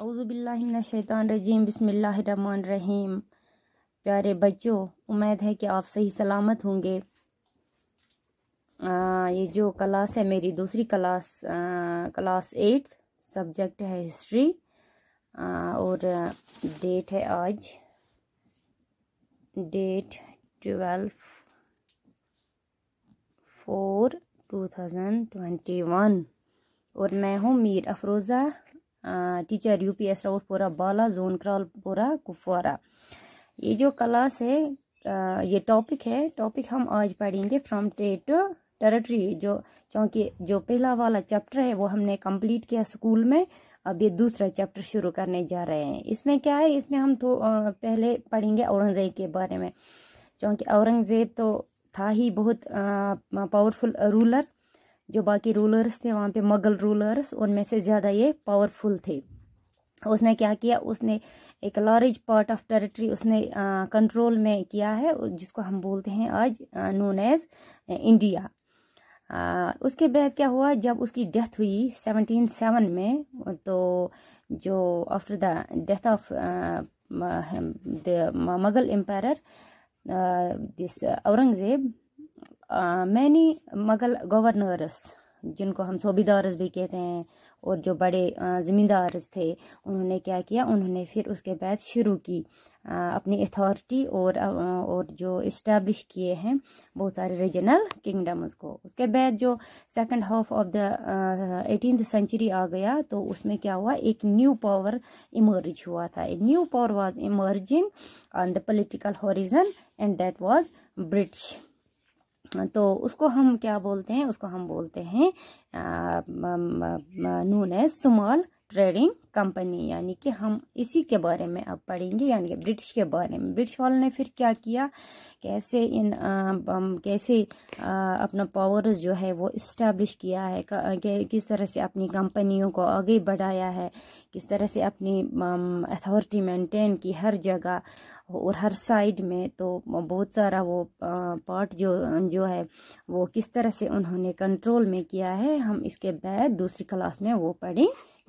अवज़ुबिल्लिनशैतानरजीम बसमीम प्यारे बच्चों उम्मीद है कि आप सही सलामत होंगे ये जो क्लास है मेरी दूसरी क्लास आ, क्लास एट्थ सब्जेक्ट है हिस्ट्री और डेट है आज date twelve four two thousand twenty one और मैं हूँ Mir Afroza teacher U P S Rautpura Bala zone पूरा कुपवारा ये जो क्लास है ये टॉपिक है टॉपिक हम आज पढ़ेंगे फ्रॉम टेट टू टेरेटरी जो चूँकि जो पहला वाला चैप्टर है वो हमने कंप्लीट किया स्कूल में अब ये दूसरा चैप्टर शुरू करने जा रहे हैं इसमें क्या है इसमें हम तो पहले पढ़ेंगे औरंगज़ेब के बारे में चूँकि औरंगज़ेब तो था ही बहुत पावरफुल रूलर जो बाकी रूलर्स थे वहाँ पे मगल रूलर्स उनमें से ज़्यादा ये पावरफुल थे उसने क्या किया उसने एक लार्ज पार्ट ऑफ टेरिटरी उसने कंट्रोल में किया है जिसको हम बोलते हैं आज नोन एज इंडिया आ, उसके बाद क्या हुआ जब उसकी डेथ हुई सेवनटीन सेवन में तो जो after the death of the Mughal empire this Aurangzeb many Mughal governors जिनको हम सूबेदारस भी कहते हैं और जो बड़े ज़मींदारस थे उन्होंने क्या किया उन्होंने फिर उसके बाद शुरू की आ, अपनी अथॉरिटी और और जो इस्टेब्लिश किए हैं बहुत सारे रीजनल किंगडम्स को उसके बाद जो second half of the eighteen century आ गया तो उसमें क्या हुआ एक न्यू पावर इमर्ज हुआ था एक new power was emerging on the political horizon and that was British हाँ, तो उसको हम क्या बोलते हैं उसको हम बोलते हैं known as small trading company यानी कि हम इसी के बारे में अब पढ़ेंगे यानी कि ब्रिटिश के बारे में ब्रिटिश वालों ने फिर क्या किया कैसे इन आ, कैसे आ, अपना पावर्स जो है वो इस्टेब्लिश किया है किस तरह से अपनी कंपनियों को आगे बढ़ाया है किस तरह से अपनी अथॉरिटी मेंटेन की हर जगह और हर साइड में तो बहुत सारा वो पार्ट जो जो है वो किस तरह से उन्होंने कंट्रोल में किया है हम इसके बाद दूसरी क्लास में वो पढ़ें